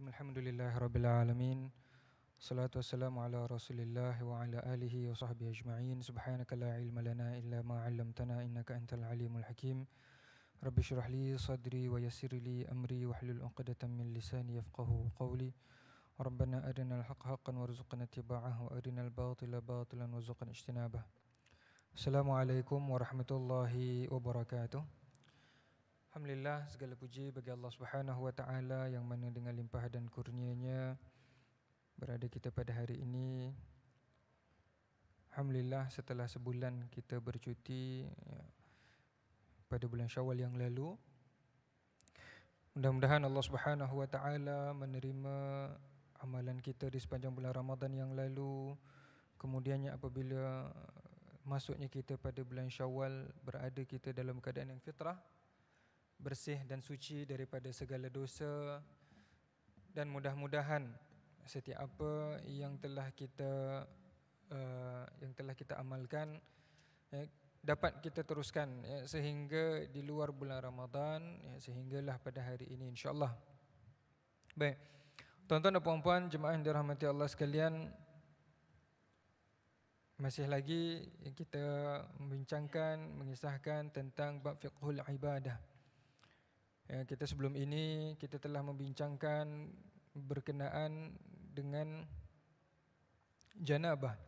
الرحيم الحمد لله رب العالمين الصلاة والسلام على رسول الله وعلى آله وصحبه أجمعين سبحانك لا علم لنا إلا ما علمتنا إنك أنت العليم الحكيم رب اشرح لي صدري ويسر لي أمري واحلل عقدة من لساني يفقه قولي ربنا أرنا الحق حقا وارزقنا اتباعه وأرنا الباطل باطلا وارزقنا اجتنابه السلام عليكم ورحمة الله وبركاته Alhamdulillah segala puji bagi Allah Subhanahu wa taala yang mana dengan limpah dan kurnianya berada kita pada hari ini. Alhamdulillah setelah sebulan kita bercuti ya, pada bulan Syawal yang lalu. Mudah-mudahan Allah Subhanahu wa taala menerima amalan kita di sepanjang bulan Ramadan yang lalu. Kemudiannya apabila masuknya kita pada bulan Syawal berada kita dalam keadaan yang fitrah bersih dan suci daripada segala dosa dan mudah-mudahan setiap apa yang telah kita uh, yang telah kita amalkan eh, dapat kita teruskan ya, sehingga di luar bulan Ramadan ya, sehinggalah pada hari ini insyaallah. Baik. Tuan-tuan dan puan-puan jemaah yang dirahmati Allah sekalian masih lagi kita membincangkan mengisahkan tentang bab fiqhul ibadah. Ya, kita sebelum ini kita telah membincangkan berkenaan dengan janabah.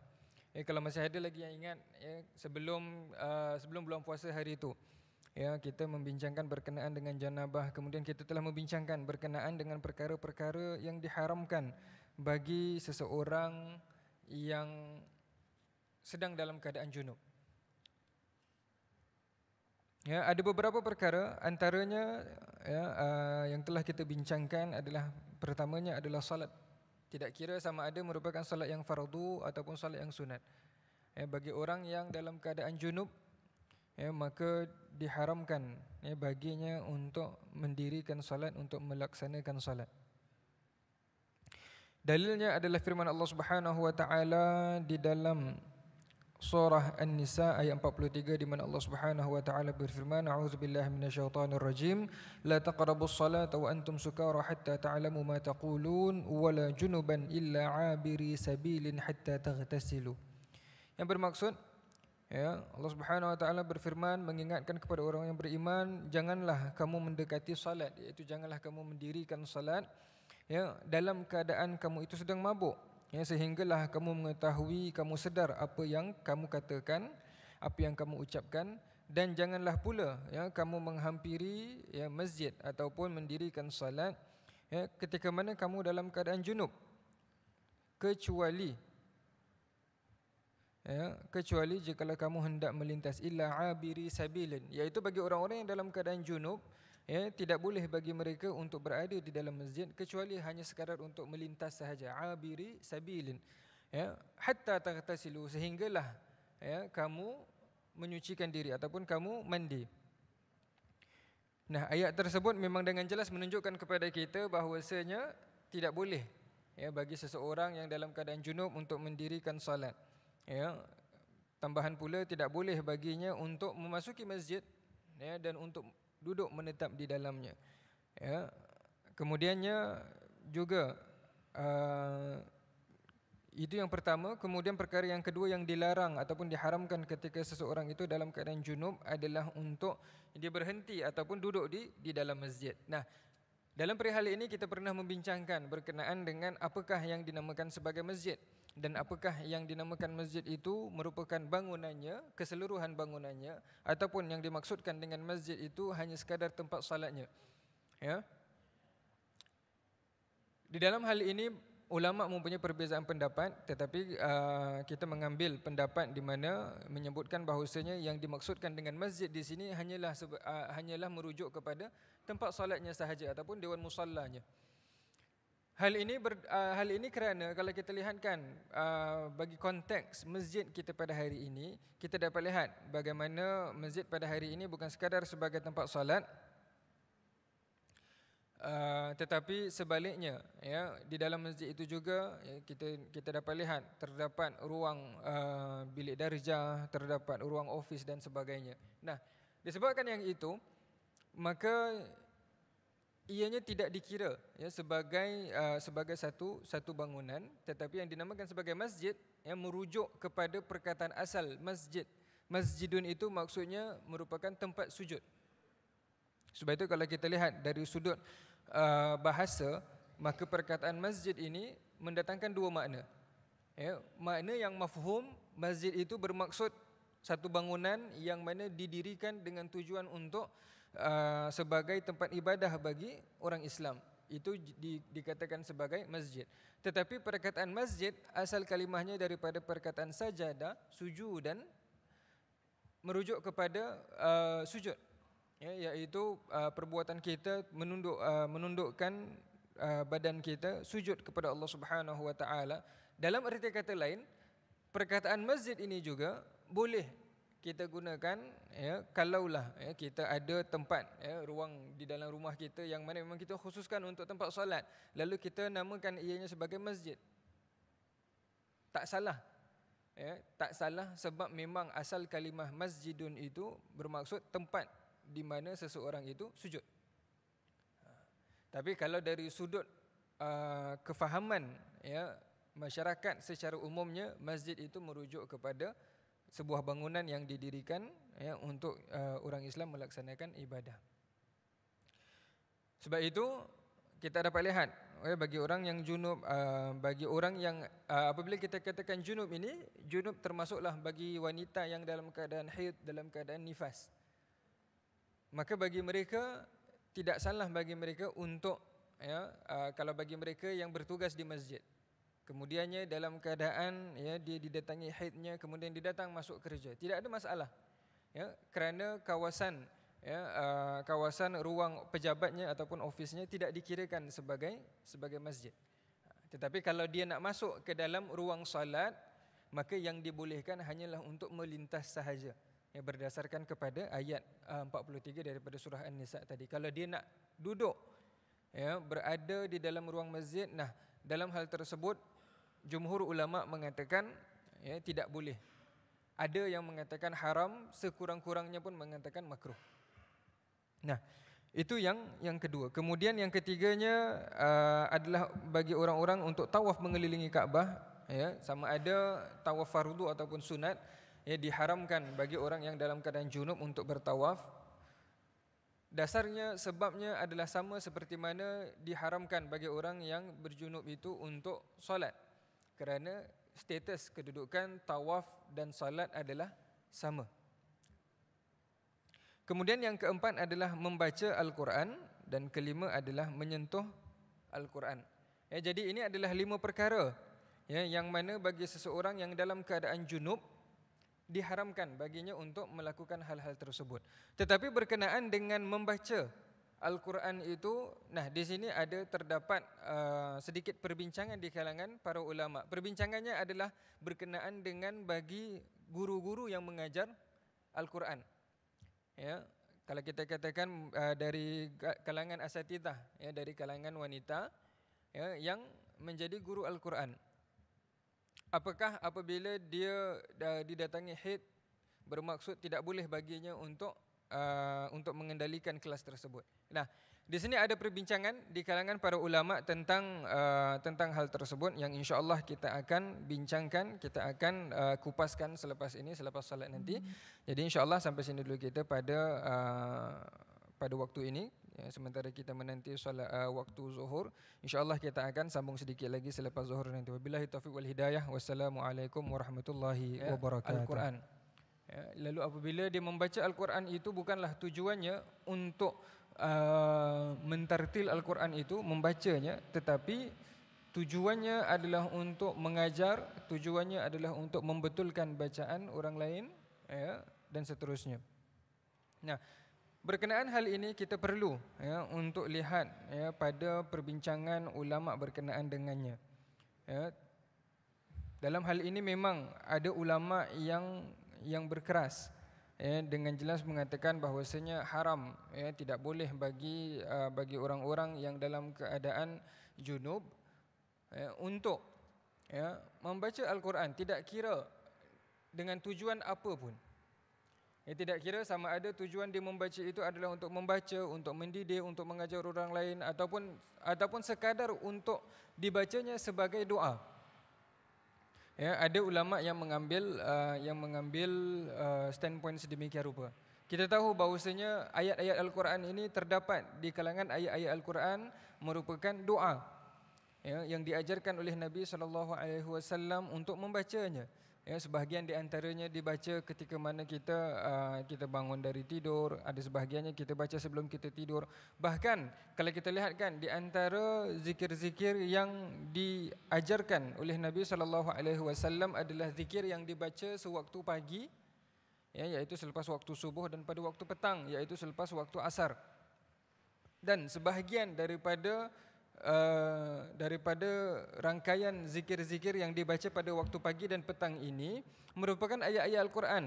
Ya, kalau masih ada lagi yang ingat ya, sebelum uh, sebelum bulan puasa hari itu ya kita membincangkan berkenaan dengan janabah kemudian kita telah membincangkan berkenaan dengan perkara-perkara yang diharamkan bagi seseorang yang sedang dalam keadaan junub Ya, ada beberapa perkara antaranya ya, uh, yang telah kita bincangkan adalah pertamanya adalah salat. Tidak kira sama ada merupakan salat yang fardu ataupun salat yang sunat. Ya, bagi orang yang dalam keadaan junub ya, maka diharamkan ya, baginya untuk mendirikan salat untuk melaksanakan salat. Dalilnya adalah firman Allah Subhanahu wa taala di dalam surah An-Nisa ayat 43 di mana Allah Subhanahu wa taala berfirman a'udzubillahi minasyaitonir rajim la taqrabus salata wa antum sukara hatta ta'lamu ma taqulun wa la junuban illa 'abiri sabilin hatta taghtasilu yang bermaksud ya Allah Subhanahu wa taala berfirman mengingatkan kepada orang yang beriman janganlah kamu mendekati salat iaitu janganlah kamu mendirikan salat ya dalam keadaan kamu itu sedang mabuk ya, sehinggalah kamu mengetahui kamu sedar apa yang kamu katakan apa yang kamu ucapkan dan janganlah pula ya kamu menghampiri ya masjid ataupun mendirikan salat ya ketika mana kamu dalam keadaan junub kecuali ya kecuali jika kamu hendak melintas ilah abiri sabilin Yaitu bagi orang-orang yang dalam keadaan junub Ya, tidak boleh bagi mereka untuk berada di dalam masjid kecuali hanya sekadar untuk melintas sahaja. Abiri sabilin. Ya, hatta taghtasilu sehinggalah ya, kamu menyucikan diri ataupun kamu mandi. Nah, ayat tersebut memang dengan jelas menunjukkan kepada kita bahawasanya tidak boleh ya, bagi seseorang yang dalam keadaan junub untuk mendirikan salat. Ya, tambahan pula tidak boleh baginya untuk memasuki masjid ya, dan untuk duduk menetap di dalamnya ya kemudiannya juga uh, itu yang pertama kemudian perkara yang kedua yang dilarang ataupun diharamkan ketika seseorang itu dalam keadaan junub adalah untuk dia berhenti ataupun duduk di di dalam masjid nah dalam perihal ini kita pernah membincangkan berkenaan dengan apakah yang dinamakan sebagai masjid dan apakah yang dinamakan masjid itu merupakan bangunannya keseluruhan bangunannya ataupun yang dimaksudkan dengan masjid itu hanya sekadar tempat salatnya ya di dalam hal ini ulama mempunyai perbezaan pendapat tetapi uh, kita mengambil pendapat di mana menyebutkan bahawasanya yang dimaksudkan dengan masjid di sini hanyalah uh, hanyalah merujuk kepada tempat salatnya sahaja ataupun dewan musallanya. Hal ini ber, uh, hal ini kerana kalau kita lihat kan uh, bagi konteks masjid kita pada hari ini kita dapat lihat bagaimana masjid pada hari ini bukan sekadar sebagai tempat solat Uh, tetapi sebaliknya ya di dalam masjid itu juga ya, kita kita dapat lihat terdapat ruang uh, bilik darjah terdapat ruang office dan sebagainya nah disebabkan yang itu maka ianya tidak dikira ya sebagai uh, sebagai satu satu bangunan tetapi yang dinamakan sebagai masjid yang merujuk kepada perkataan asal masjid masjidun itu maksudnya merupakan tempat sujud sebab itu kalau kita lihat dari sudut uh, bahasa maka perkataan masjid ini mendatangkan dua makna ya makna yang mafhum masjid itu bermaksud satu bangunan yang mana didirikan dengan tujuan untuk uh, sebagai tempat ibadah bagi orang Islam itu di, dikatakan sebagai masjid. Tetapi perkataan masjid asal kalimahnya daripada perkataan sajadah, sujud dan merujuk kepada uh, sujud. Ya, iaitu uh, perbuatan kita menunduk uh, menundukkan uh, badan kita sujud kepada Allah Subhanahu wa Dalam erti kata lain, perkataan masjid ini juga boleh kita gunakan ya kalaulah ya kita ada tempat ya ruang di dalam rumah kita yang mana memang kita khususkan untuk tempat solat lalu kita namakan ianya sebagai masjid tak salah ya tak salah sebab memang asal kalimah masjidun itu bermaksud tempat di mana seseorang itu sujud ha. tapi kalau dari sudut uh, kefahaman ya masyarakat secara umumnya masjid itu merujuk kepada sebuah bangunan yang didirikan ya, untuk uh, orang Islam melaksanakan ibadah. Sebab itu kita dapat lihat ya, bagi orang yang junub, uh, bagi orang yang uh, apabila kita katakan junub ini, junub termasuklah bagi wanita yang dalam keadaan haid, dalam keadaan nifas. Maka bagi mereka tidak salah bagi mereka untuk ya, uh, kalau bagi mereka yang bertugas di masjid kemudiannya dalam keadaan ya dia didatangi haidnya kemudian dia datang masuk kerja tidak ada masalah ya kerana kawasan ya uh, kawasan ruang pejabatnya ataupun ofisnya tidak dikirakan sebagai sebagai masjid tetapi kalau dia nak masuk ke dalam ruang solat maka yang dibolehkan hanyalah untuk melintas sahaja ya berdasarkan kepada ayat uh, 43 daripada surah an-nisa tadi kalau dia nak duduk ya berada di dalam ruang masjid nah dalam hal tersebut jumhur ulama mengatakan ya, tidak boleh. Ada yang mengatakan haram, sekurang-kurangnya pun mengatakan makruh. Nah, itu yang yang kedua. Kemudian yang ketiganya uh, adalah bagi orang-orang untuk tawaf mengelilingi Kaabah, ya, sama ada tawaf fardu ataupun sunat, ya, diharamkan bagi orang yang dalam keadaan junub untuk bertawaf. Dasarnya sebabnya adalah sama seperti mana diharamkan bagi orang yang berjunub itu untuk solat kerana status kedudukan tawaf dan salat adalah sama. Kemudian yang keempat adalah membaca Al-Quran dan kelima adalah menyentuh Al-Quran. Ya, jadi ini adalah lima perkara ya, yang mana bagi seseorang yang dalam keadaan junub diharamkan baginya untuk melakukan hal-hal tersebut. Tetapi berkenaan dengan membaca Al-Quran itu, nah di sini ada terdapat uh, sedikit perbincangan di kalangan para ulama. Perbincangannya adalah berkenaan dengan bagi guru-guru yang mengajar Al-Quran. Ya, kalau kita katakan uh, dari kalangan asatidah, ya, dari kalangan wanita ya, yang menjadi guru Al-Quran. Apakah apabila dia uh, didatangi hit, bermaksud tidak boleh baginya untuk Uh, untuk mengendalikan kelas tersebut. Nah, di sini ada perbincangan di kalangan para ulama tentang uh, tentang hal tersebut yang insya Allah kita akan bincangkan, kita akan uh, kupaskan selepas ini selepas salat nanti. Hmm. Jadi insya Allah sampai sini dulu kita pada uh, pada waktu ini ya, sementara kita menanti solat uh, waktu zuhur, insyaallah kita akan sambung sedikit lagi selepas zuhur nanti. Wabillahi taufiq wal hidayah. Wassalamualaikum warahmatullahi ya, wabarakatuh. Al-Quran. Ya, lalu apabila dia membaca Al-Quran itu bukanlah tujuannya untuk uh, mentartil Al-Quran itu, membacanya, tetapi tujuannya adalah untuk mengajar, tujuannya adalah untuk membetulkan bacaan orang lain ya, dan seterusnya. Nah, berkenaan hal ini kita perlu ya, untuk lihat ya, pada perbincangan ulama berkenaan dengannya. Ya, dalam hal ini memang ada ulama yang yang berkeras ya dengan jelas mengatakan bahwasanya haram ya tidak boleh bagi uh, bagi orang-orang yang dalam keadaan junub ya untuk ya membaca al-Quran tidak kira dengan tujuan apa pun ya tidak kira sama ada tujuan dia membaca itu adalah untuk membaca untuk mendidik untuk mengajar orang lain ataupun ataupun sekadar untuk dibacanya sebagai doa Ya, ada ulama yang mengambil uh, yang mengambil uh, standpoint sedemikian rupa. Kita tahu bahawasanya ayat-ayat Al-Quran ini terdapat di kalangan ayat-ayat Al-Quran merupakan doa ya, yang diajarkan oleh Nabi saw untuk membacanya. Ya, sebahagian di antaranya dibaca ketika mana kita uh, kita bangun dari tidur, ada sebahagiannya kita baca sebelum kita tidur. Bahkan kalau kita lihat kan di antara zikir-zikir yang diajarkan oleh Nabi sallallahu alaihi wasallam adalah zikir yang dibaca sewaktu pagi ya iaitu selepas waktu subuh dan pada waktu petang iaitu selepas waktu asar. Dan sebahagian daripada uh, daripada rangkaian zikir-zikir yang dibaca pada waktu pagi dan petang ini merupakan ayat-ayat Al-Quran.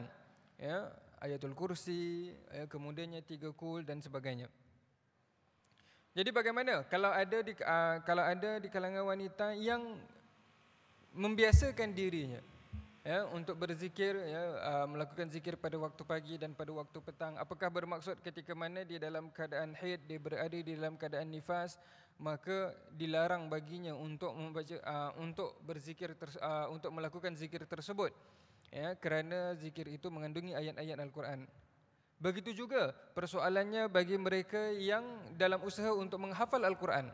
Ya, ayatul kursi, ayat kemudiannya tiga kul dan sebagainya. Jadi bagaimana kalau ada di uh, kalau ada di kalangan wanita yang membiasakan dirinya ya untuk berzikir ya uh, melakukan zikir pada waktu pagi dan pada waktu petang apakah bermaksud ketika mana dia dalam keadaan haid dia berada di dalam keadaan nifas maka dilarang baginya untuk membaca uh, untuk berzikir ter, uh, untuk melakukan zikir tersebut ya kerana zikir itu mengandungi ayat-ayat al-Quran begitu juga persoalannya bagi mereka yang dalam usaha untuk menghafal al-Quran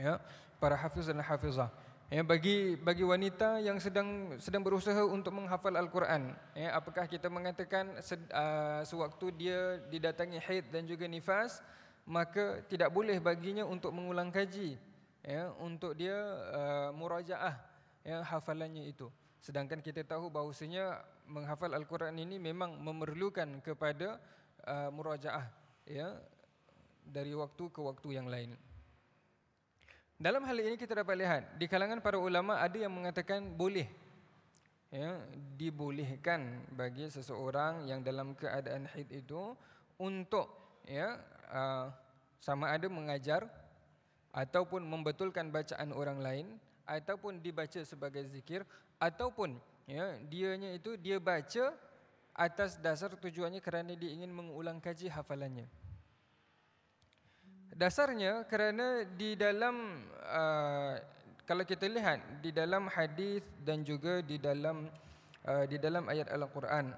ya para hafiz dan hafizah ya bagi bagi wanita yang sedang sedang berusaha untuk menghafal al-Quran ya apakah kita mengatakan uh, sewaktu dia didatangi haid dan juga nifas maka tidak boleh baginya untuk mengulang kaji ya untuk dia uh, murajaah ya hafalannya itu sedangkan kita tahu bahawasanya menghafal al-Quran ini memang memerlukan kepada uh, murajaah ya dari waktu ke waktu yang lain dalam hal ini kita dapat lihat di kalangan para ulama ada yang mengatakan boleh ya dibolehkan bagi seseorang yang dalam keadaan hid itu untuk ya Ah, sama ada mengajar ataupun membetulkan bacaan orang lain ataupun dibaca sebagai zikir ataupun ya dianya itu dia baca atas dasar tujuannya kerana dia ingin mengulang kaji hafalannya dasarnya kerana di dalam uh, kalau kita lihat di dalam hadis dan juga di dalam uh, di dalam ayat Al-Quran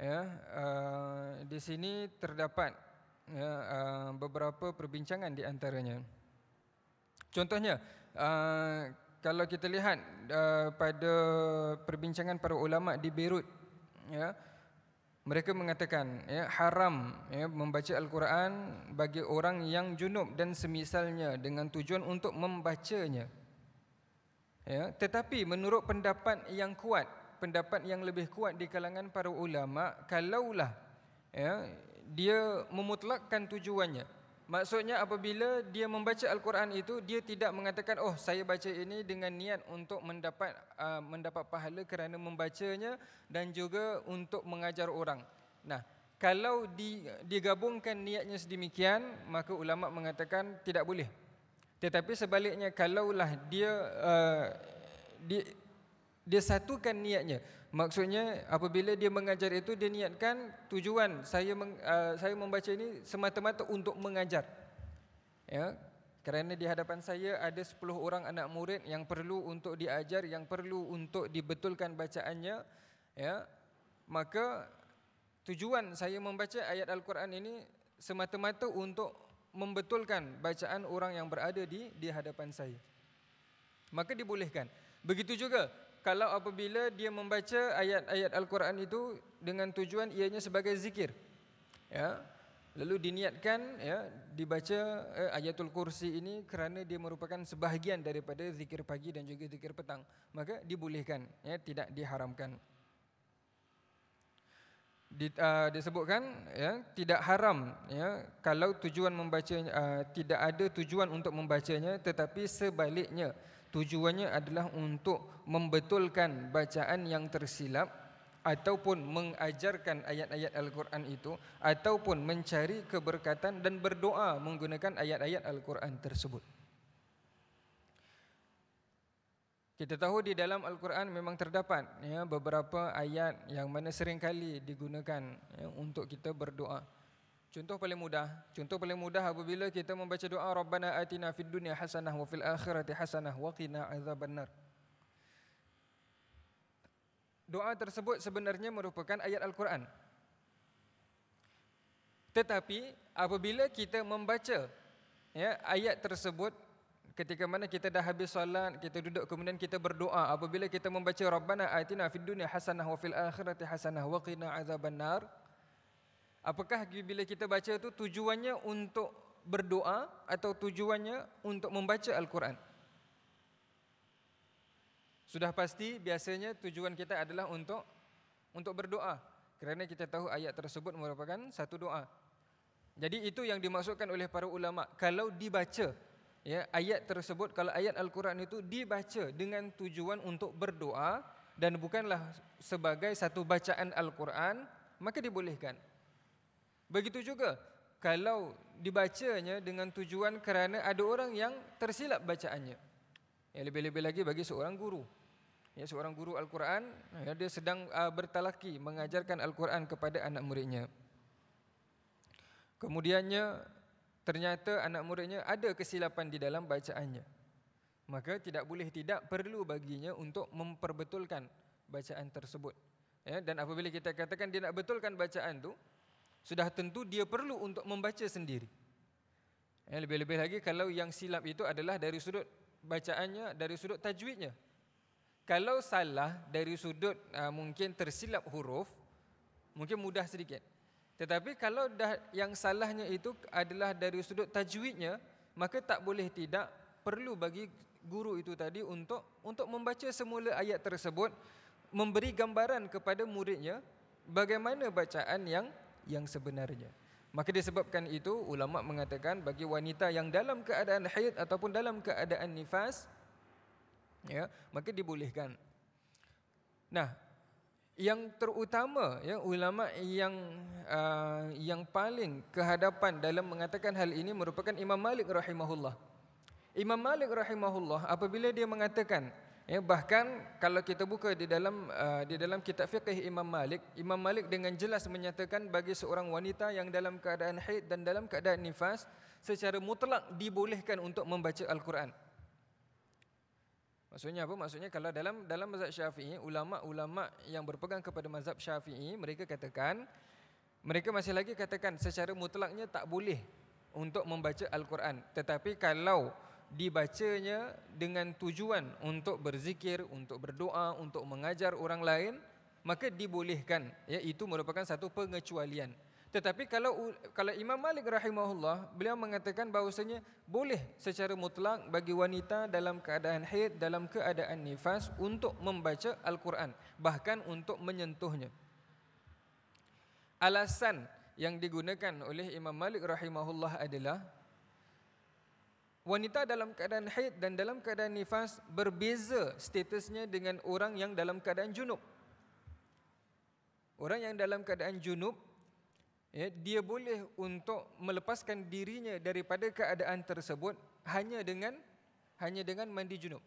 ya uh, di sini terdapat ya uh, beberapa perbincangan di antaranya contohnya uh, kalau kita lihat uh, pada perbincangan para ulama di Beirut ya mereka mengatakan ya haram ya membaca al-Quran bagi orang yang junub dan semisalnya dengan tujuan untuk membacanya ya tetapi menurut pendapat yang kuat pendapat yang lebih kuat di kalangan para ulama kalaulah ya dia memutlakkan tujuannya maksudnya apabila dia membaca al-Quran itu dia tidak mengatakan oh saya baca ini dengan niat untuk mendapat uh, mendapat pahala kerana membacanya dan juga untuk mengajar orang nah kalau digabungkan niatnya sedemikian maka ulama mengatakan tidak boleh tetapi sebaliknya kalaulah dia uh, di, dia satukan niatnya. Maksudnya apabila dia mengajar itu dia niatkan tujuan saya meng, uh, saya membaca ini semata-mata untuk mengajar. Ya. Kerana di hadapan saya ada 10 orang anak murid yang perlu untuk diajar, yang perlu untuk dibetulkan bacaannya, ya. Maka tujuan saya membaca ayat Al-Quran ini semata-mata untuk membetulkan bacaan orang yang berada di di hadapan saya. Maka dibolehkan. Begitu juga kalau apabila dia membaca ayat-ayat Al-Quran itu dengan tujuan ianya sebagai zikir. Ya. Lalu diniatkan ya dibaca eh, ayatul kursi ini kerana dia merupakan sebahagian daripada zikir pagi dan juga zikir petang. Maka dibolehkan, ya tidak diharamkan. Di, uh, disebutkan ya tidak haram ya kalau tujuan membaca uh, ah, tidak ada tujuan untuk membacanya tetapi sebaliknya tujuannya adalah untuk membetulkan bacaan yang tersilap ataupun mengajarkan ayat-ayat Al-Quran itu ataupun mencari keberkatan dan berdoa menggunakan ayat-ayat Al-Quran tersebut. Kita tahu di dalam Al-Quran memang terdapat ya, beberapa ayat yang mana seringkali digunakan ya, untuk kita berdoa. Contoh paling mudah, contoh paling mudah apabila kita membaca doa Rabbana atina fid dunya hasanah wa fil akhirati hasanah wa qina azabannar. Doa tersebut sebenarnya merupakan ayat Al-Quran. Tetapi apabila kita membaca ya, ayat tersebut ketika mana kita dah habis solat, kita duduk kemudian kita berdoa apabila kita membaca Rabbana atina fid dunya hasanah wa fil akhirati hasanah wa qina azabannar. Apakah bila kita baca tu tujuannya untuk berdoa atau tujuannya untuk membaca Al-Quran? Sudah pasti biasanya tujuan kita adalah untuk untuk berdoa kerana kita tahu ayat tersebut merupakan satu doa. Jadi itu yang dimaksudkan oleh para ulama kalau dibaca ya ayat tersebut kalau ayat Al-Quran itu dibaca dengan tujuan untuk berdoa dan bukanlah sebagai satu bacaan Al-Quran maka dibolehkan. Begitu juga kalau dibacanya dengan tujuan kerana ada orang yang tersilap bacaannya. Ya, lebih-lebih lagi bagi seorang guru. Ya, seorang guru Al-Quran, ya, dia sedang uh, bertalaki mengajarkan Al-Quran kepada anak muridnya. Kemudiannya, ternyata anak muridnya ada kesilapan di dalam bacaannya. Maka tidak boleh tidak perlu baginya untuk memperbetulkan bacaan tersebut. Ya, dan apabila kita katakan dia nak betulkan bacaan tu sudah tentu dia perlu untuk membaca sendiri. Eh, lebih-lebih lagi kalau yang silap itu adalah dari sudut bacaannya, dari sudut tajwidnya. Kalau salah dari sudut ah, mungkin tersilap huruf, mungkin mudah sedikit. Tetapi kalau dah yang salahnya itu adalah dari sudut tajwidnya, maka tak boleh tidak perlu bagi guru itu tadi untuk untuk membaca semula ayat tersebut, memberi gambaran kepada muridnya bagaimana bacaan yang yang sebenarnya. Maka disebabkan itu ulama mengatakan bagi wanita yang dalam keadaan haid ataupun dalam keadaan nifas ya, maka dibolehkan. Nah, yang terutama ya ulama yang uh, yang paling kehadapan dalam mengatakan hal ini merupakan Imam Malik rahimahullah. Imam Malik rahimahullah apabila dia mengatakan Ya, bahkan kalau kita buka di dalam uh, di dalam kitab fiqh Imam Malik, Imam Malik dengan jelas menyatakan bagi seorang wanita yang dalam keadaan haid dan dalam keadaan nifas secara mutlak dibolehkan untuk membaca Al-Quran. Maksudnya apa? Maksudnya kalau dalam dalam mazhab Syafi'i, ulama-ulama yang berpegang kepada mazhab Syafi'i, mereka katakan mereka masih lagi katakan secara mutlaknya tak boleh untuk membaca Al-Quran. Tetapi kalau dibacanya dengan tujuan untuk berzikir, untuk berdoa, untuk mengajar orang lain, maka dibolehkan. Ya, itu merupakan satu pengecualian. Tetapi kalau kalau Imam Malik rahimahullah beliau mengatakan bahawasanya boleh secara mutlak bagi wanita dalam keadaan haid dalam keadaan nifas untuk membaca Al-Quran bahkan untuk menyentuhnya. Alasan yang digunakan oleh Imam Malik rahimahullah adalah wanita dalam keadaan haid dan dalam keadaan nifas berbeza statusnya dengan orang yang dalam keadaan junub. Orang yang dalam keadaan junub ya, dia boleh untuk melepaskan dirinya daripada keadaan tersebut hanya dengan hanya dengan mandi junub.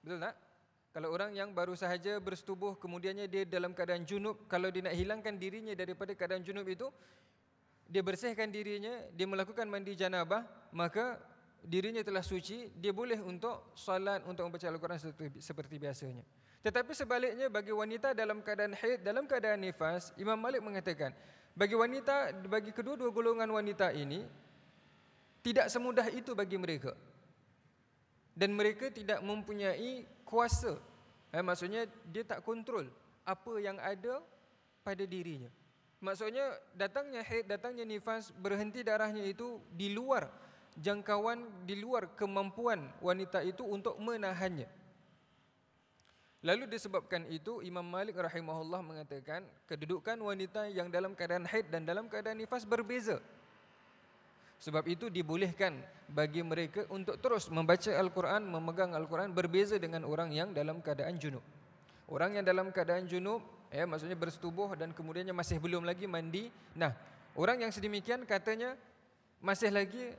Betul tak? Kalau orang yang baru sahaja bersetubuh kemudiannya dia dalam keadaan junub, kalau dia nak hilangkan dirinya daripada keadaan junub itu, dia bersihkan dirinya, dia melakukan mandi janabah, maka dirinya telah suci, dia boleh untuk salat, untuk membaca Al-Quran seperti biasanya. Tetapi sebaliknya bagi wanita dalam keadaan haid, dalam keadaan nifas, Imam Malik mengatakan, bagi wanita, bagi kedua-dua golongan wanita ini, tidak semudah itu bagi mereka. Dan mereka tidak mempunyai kuasa. Eh, maksudnya dia tak kontrol apa yang ada pada dirinya. Maksudnya datangnya haid, datangnya nifas, berhenti darahnya itu di luar jangkauan di luar kemampuan wanita itu untuk menahannya. Lalu disebabkan itu Imam Malik rahimahullah mengatakan kedudukan wanita yang dalam keadaan haid dan dalam keadaan nifas berbeza. Sebab itu dibolehkan bagi mereka untuk terus membaca Al-Quran, memegang Al-Quran berbeza dengan orang yang dalam keadaan junub. Orang yang dalam keadaan junub, ya, maksudnya bersetubuh dan kemudiannya masih belum lagi mandi. Nah, orang yang sedemikian katanya masih lagi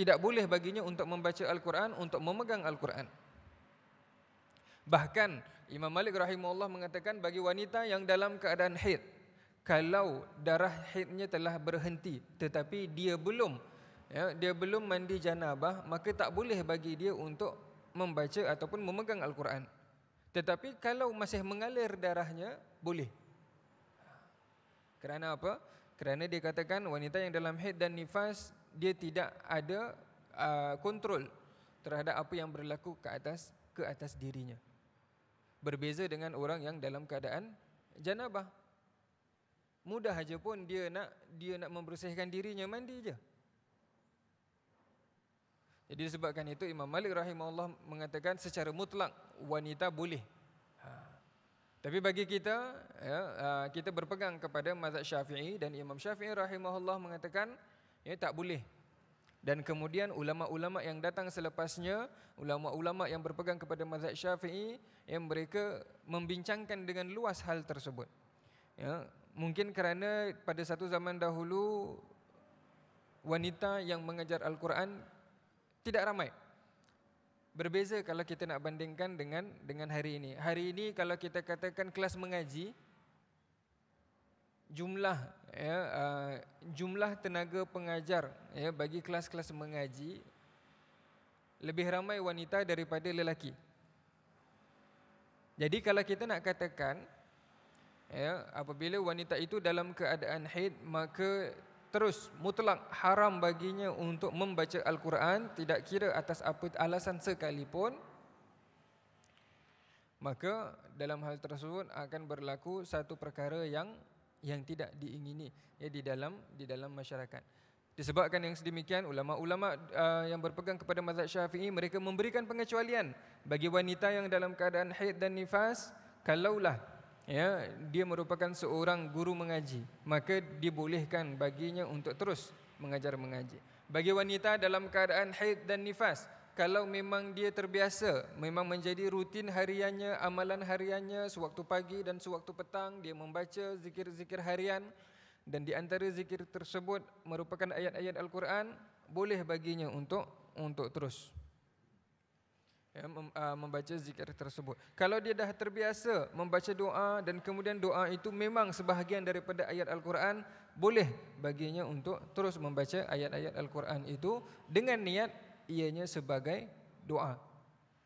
tidak boleh baginya untuk membaca Al-Quran, untuk memegang Al-Quran. Bahkan Imam Malik rahimahullah mengatakan bagi wanita yang dalam keadaan haid, kalau darah haidnya telah berhenti tetapi dia belum ya, dia belum mandi janabah, maka tak boleh bagi dia untuk membaca ataupun memegang Al-Quran. Tetapi kalau masih mengalir darahnya, boleh. Kerana apa? Kerana dia katakan wanita yang dalam haid dan nifas dia tidak ada uh, kontrol terhadap apa yang berlaku ke atas ke atas dirinya. Berbeza dengan orang yang dalam keadaan janabah. Mudah aja pun dia nak dia nak membersihkan dirinya mandi aja. Jadi sebabkan itu Imam Malik rahimahullah mengatakan secara mutlak wanita boleh. Ha. Tapi bagi kita ya, uh, kita berpegang kepada mazhab Syafi'i dan Imam Syafi'i rahimahullah mengatakan Ya, tak boleh. Dan kemudian ulama-ulama yang datang selepasnya, ulama-ulama yang berpegang kepada mazhab Syafi'i, yang mereka membincangkan dengan luas hal tersebut. Ya, mungkin kerana pada satu zaman dahulu wanita yang mengajar Al-Quran tidak ramai. Berbeza kalau kita nak bandingkan dengan dengan hari ini. Hari ini kalau kita katakan kelas mengaji, jumlah ya uh, jumlah tenaga pengajar ya bagi kelas-kelas mengaji lebih ramai wanita daripada lelaki. Jadi kalau kita nak katakan ya apabila wanita itu dalam keadaan haid maka terus mutlak haram baginya untuk membaca al-Quran tidak kira atas apa alasan sekalipun maka dalam hal tersebut akan berlaku satu perkara yang yang tidak diingini ya di dalam di dalam masyarakat. Disebabkan yang sedemikian ulama-ulama uh, yang berpegang kepada mazhab Syafi'i mereka memberikan pengecualian bagi wanita yang dalam keadaan haid dan nifas kalaulah ya dia merupakan seorang guru mengaji maka dibolehkan baginya untuk terus mengajar mengaji. Bagi wanita dalam keadaan haid dan nifas kalau memang dia terbiasa memang menjadi rutin hariannya amalan hariannya sewaktu pagi dan sewaktu petang dia membaca zikir-zikir harian dan di antara zikir tersebut merupakan ayat-ayat Al-Quran boleh baginya untuk untuk terus ya, mem, uh, membaca zikir tersebut kalau dia dah terbiasa membaca doa dan kemudian doa itu memang sebahagian daripada ayat Al-Quran boleh baginya untuk terus membaca ayat-ayat Al-Quran itu dengan niat ianya sebagai doa.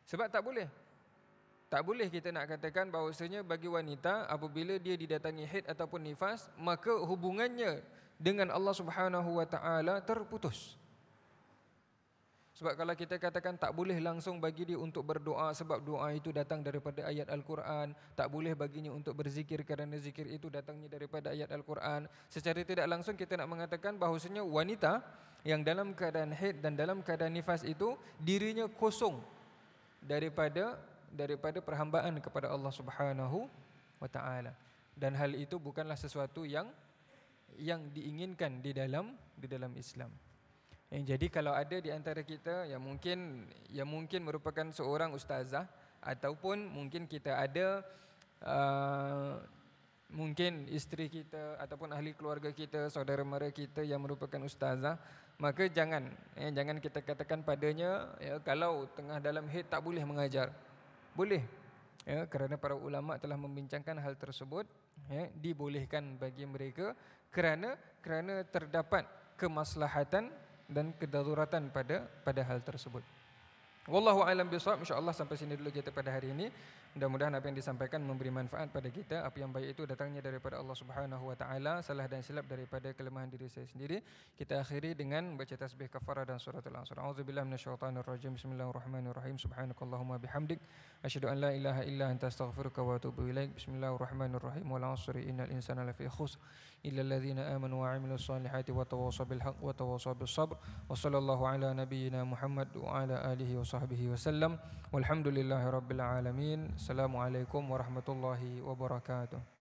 Sebab tak boleh. Tak boleh kita nak katakan bahawasanya bagi wanita apabila dia didatangi haid ataupun nifas maka hubungannya dengan Allah Subhanahu wa taala terputus. Sebab kalau kita katakan tak boleh langsung bagi dia untuk berdoa sebab doa itu datang daripada ayat Al-Quran. Tak boleh baginya untuk berzikir kerana zikir itu datangnya daripada ayat Al-Quran. Secara tidak langsung kita nak mengatakan bahawasanya wanita yang dalam keadaan haid dan dalam keadaan nifas itu dirinya kosong daripada daripada perhambaan kepada Allah Subhanahu wa Dan hal itu bukanlah sesuatu yang yang diinginkan di dalam di dalam Islam. Eh, jadi kalau ada di antara kita yang mungkin yang mungkin merupakan seorang ustazah ataupun mungkin kita ada uh, mungkin isteri kita ataupun ahli keluarga kita, saudara mara kita yang merupakan ustazah, maka jangan eh, jangan kita katakan padanya ya, kalau tengah dalam hit tak boleh mengajar. Boleh. Ya, kerana para ulama telah membincangkan hal tersebut, ya, dibolehkan bagi mereka kerana kerana terdapat kemaslahatan dan kedaruratan pada pada hal tersebut. Wallahu a'lam bishawab. Insyaallah sampai sini dulu kita pada hari ini. Mudah-mudahan apa yang disampaikan memberi manfaat pada kita. Apa yang baik itu datangnya daripada Allah Subhanahu wa taala, salah dan silap daripada kelemahan diri saya sendiri. Kita akhiri dengan baca tasbih kafara dan surah Al-Ansar. Auzubillahi minasyaitonir rajim. Bismillahirrahmanirrahim. Subhanakallahumma bihamdik, asyhadu an la ilaha illa anta, astaghfiruka wa atubu ilaik. Bismillahirrahmanirrahim. Wal 'asri innal insana lafi khusr. إلا الذين آمنوا وعملوا الصالحات وتواصوا بالحق وتواصوا بالصبر وصلى الله على نبينا محمد وعلى آله وصحبه وسلم والحمد لله رب العالمين السلام عليكم ورحمة الله وبركاته